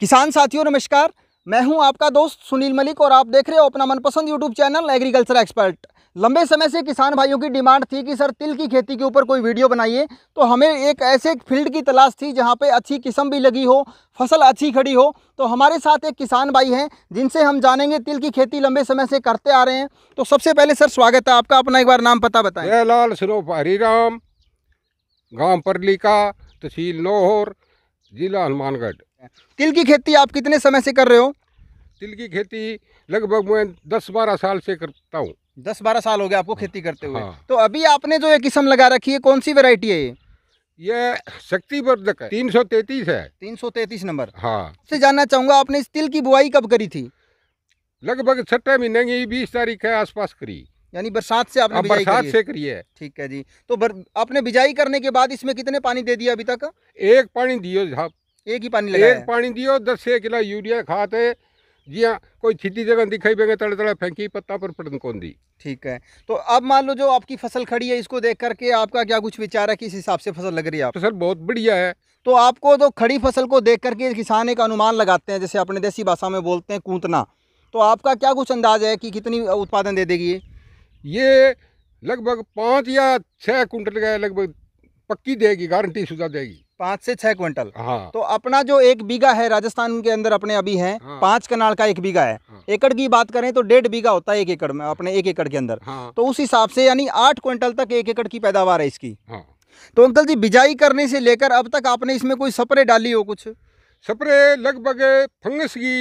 किसान साथियों नमस्कार मैं हूं आपका दोस्त सुनील मलिक और आप देख रहे हो अपना मनपसंद यूट्यूब चैनल एग्रीकल्चर एक्सपर्ट लंबे समय से किसान भाइयों की डिमांड थी कि सर तिल की खेती के ऊपर कोई वीडियो बनाइए तो हमें एक ऐसे फील्ड की तलाश थी जहाँ पे अच्छी किस्म भी लगी हो फसल अच्छी खड़ी हो तो हमारे साथ एक किसान भाई हैं जिनसे हम जानेंगे तिल की खेती लंबे समय से करते आ रहे हैं तो सबसे पहले सर स्वागत है आपका अपना एक बार नाम पता बताए लाल स्वरूप हरिराम गाँव परली का तहसील नौहर जिला हनुमानगढ़ तिल की खेती आप कितने समय से कर रहे हो तिल की खेती लगभग मैं दस बारह साल से करता हूँ दस बारह साल हो गया आपको खेती करते हुए हाँ। तो अभी आपने जो ये किस्म लगा रखी है कौन सी वेराइटी है ये ये शक्तिवर्धक है तीन सौ तैतीस है तीन सौ तैतीस नंबर हाँ से जानना चाहूंगा आपने इस तिल की बुआई कब करी थी लगभग छठे महीने की बीस तारीख के आसपास करी यानी बरसात से आपने हाँ, बरसात से करी है ठीक है जी तो बर, आपने बिजाई करने के बाद इसमें कितने पानी दे दिया अभी तक एक पानी दियो एक ही पानी एक पानी दियो दस एक किला यूरिया खाते जिया जी कोई छिटी जगह दिखाई बेगे तड़े तड़े फेंकी पत्ता पर पटन कौन दी ठीक है तो अब मान लो जो आपकी फसल खड़ी है इसको देख करके आपका क्या कुछ विचार है किस हिसाब से फसल लग रही है आप फसल तो बहुत बढ़िया है तो आपको तो खड़ी फसल को देख करके किसान एक अनुमान लगाते हैं जैसे अपने देसी भाषा में बोलते हैं कूतना तो आपका क्या कुछ अंदाज है कि कितनी उत्पादन दे देगी ये ये लगभग पाँच या छः कुंटल का लगभग पक्की देगी गारंटी सुधा देगी पाँच से छह क्विंटल हाँ। तो अपना जो एक बीघा है राजस्थान के अंदर अपने अभी है हाँ। पांच कनाल का एक बीघा है हाँ। एकड़ की बात करें तो डेढ़ बीघा होता है एक एकड़ में अपने एक एकड़ के अंदर हाँ। तो उस हिसाब से यानी आठ क्विंटल तक एक एकड़ की पैदावार है इसकी हाँ। तो अंकल जी बिजाई करने से लेकर अब तक आपने इसमें कोई स्प्रे डाली हो कुछ स्प्रे लगभग फंगस की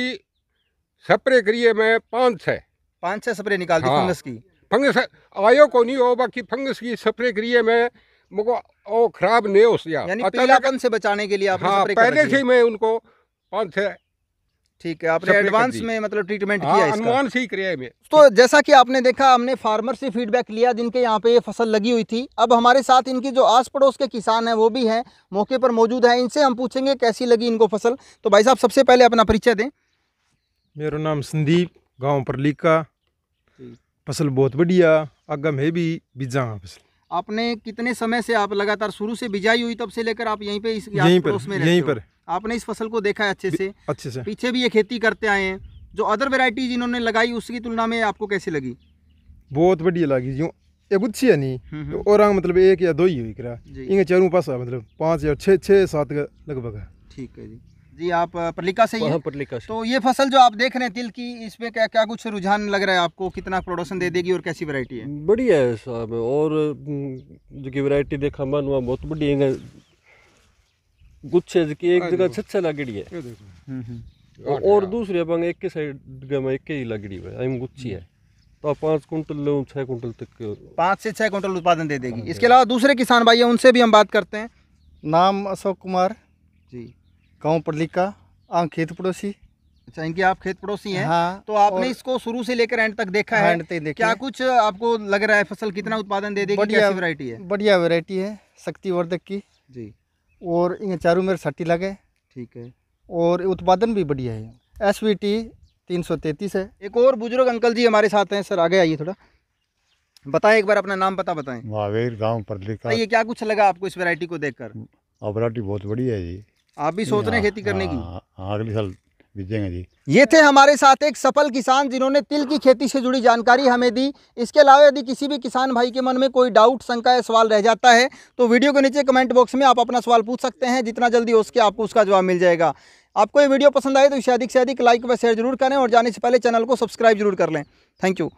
स्प्रे करिए मैं पाँच छह पाँच छह स्प्रे निकाल दी हाँ। फंगस की फंगस आयो को नहीं हो बाकी फंगस की स्प्रे करिए मैं मुको वो खराब नहीं हो सिया पीलापन से बचाने के लिए आपने हाँ, पहले से मैं उनको पांच छः ठीक है आपने एडवांस में मतलब ट्रीटमेंट हाँ, किया अनुमान से ही किया है तो जैसा कि आपने देखा हमने फार्मर से फीडबैक लिया जिनके यहाँ पे ये फसल लगी हुई थी अब हमारे साथ इनकी जो आस पड़ोस के किसान हैं वो भी हैं मौके पर मौजूद हैं इनसे हम पूछेंगे कैसी लगी इनको फसल तो भाई साहब सबसे पहले अपना परिचय दें मेरा नाम संदीप गाँव परलीका फसल बहुत बढ़िया अगम है भी बीजा फसल आपने कितने समय से आप लगातार शुरू से बिजाई हुई तब से लेकर आप यहीं पे इस यहीं पर में यहीं पर आपने इस फसल को देखा है अच्छे से अच्छे से पीछे भी ये खेती करते आए हैं जो अदर वेराइटीज इन्होंने लगाई उसकी तुलना में आपको कैसे लगी बहुत बढ़िया लगी जो एक गुच्छी है नहीं हम्म, हम्म। तो और मतलब एक या दो ही हुई करा इन चारों पास मतलब पाँच या छः छः सात लगभग ठीक है जी जी आप परलिका से ही हाँ, परलिका तो ये फसल जो आप देख रहे हैं तिल की इसमें क्या क्या कुछ रुझान लग रहा है आपको कितना प्रोडक्शन दे देगी और कैसी वैरायटी है बढ़िया है साहब और जो की वैरायटी देखा मन हुआ बहुत बढ़िया है गुच्छ है की एक जगह छच्छा लगड़ी है हम्म, हम्म। और दूसरे अपन एक के साइड में एक ही लागड़ी है गुच्छी है हम्म। तो पाँच कुंटल लो छः कुंटल तक पाँच से छः कुंटल उत्पादन दे देगी हाँ, इसके अलावा दूसरे किसान भाई हैं उनसे भी हम बात करते हैं नाम अशोक कुमार जी गाँव पड़लिका आम खेत पड़ोसी अच्छा आप खेत पड़ोसी हैं हाँ, तो आपने इसको शुरू से लेकर एंड तक देखा है तक क्या कुछ आपको लग रहा है फसल कितना उत्पादन दे देगी बढ़िया वैरायटी है बढ़िया वैरायटी है शक्तिवर्धक की जी और इन चारों मेरे सट्टी लगे ठीक है और उत्पादन भी बढ़िया है एस वी टी तीन सौ तैंतीस है एक और बुजुर्ग अंकल जी हमारे साथ हैं सर आगे आइए थोड़ा बताएं एक बार अपना नाम पता बताएं महावीर गांव परलिका ये क्या कुछ लगा आपको इस वैरायटी को देखकर वैरायटी बहुत बढ़िया है जी आप भी सोच रहे हैं खेती करने की हाँ, अगले साल बीजेंगे जी ये थे हमारे साथ एक सफल किसान जिन्होंने तिल की खेती से जुड़ी जानकारी हमें दी इसके अलावा यदि किसी भी किसान भाई के मन में कोई डाउट शंका या सवाल रह जाता है तो वीडियो के नीचे कमेंट बॉक्स में आप अपना सवाल पूछ सकते हैं जितना जल्दी हो सके आपको उसका जवाब मिल जाएगा आपको ये वीडियो पसंद आए तो इसे अधिक से अधिक लाइक व शेयर जरूर करें और जाने से पहले चैनल को सब्सक्राइब जरूर कर लें थैंक यू